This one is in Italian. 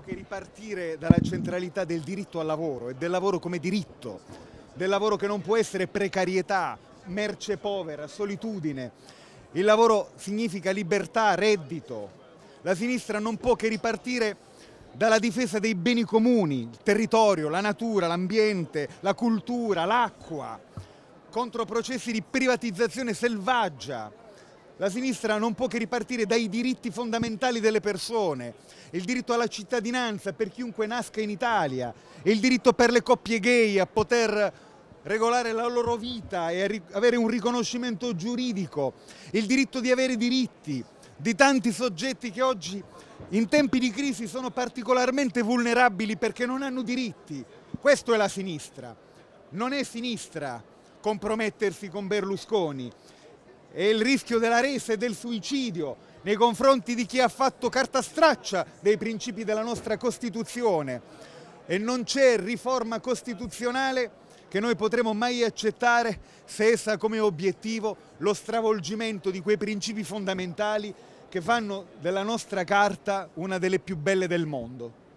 Diciamo che ripartire dalla centralità del diritto al lavoro e del lavoro come diritto, del lavoro che non può essere precarietà, merce povera, solitudine. Il lavoro significa libertà, reddito. La sinistra non può che ripartire dalla difesa dei beni comuni, il territorio, la natura, l'ambiente, la cultura, l'acqua, contro processi di privatizzazione selvaggia, la sinistra non può che ripartire dai diritti fondamentali delle persone, il diritto alla cittadinanza per chiunque nasca in Italia, il diritto per le coppie gay a poter regolare la loro vita e avere un riconoscimento giuridico, il diritto di avere diritti di tanti soggetti che oggi in tempi di crisi sono particolarmente vulnerabili perché non hanno diritti. Questo è la sinistra. Non è sinistra compromettersi con Berlusconi, e il rischio della resa e del suicidio nei confronti di chi ha fatto carta straccia dei principi della nostra Costituzione e non c'è riforma costituzionale che noi potremo mai accettare se essa come obiettivo lo stravolgimento di quei principi fondamentali che fanno della nostra carta una delle più belle del mondo.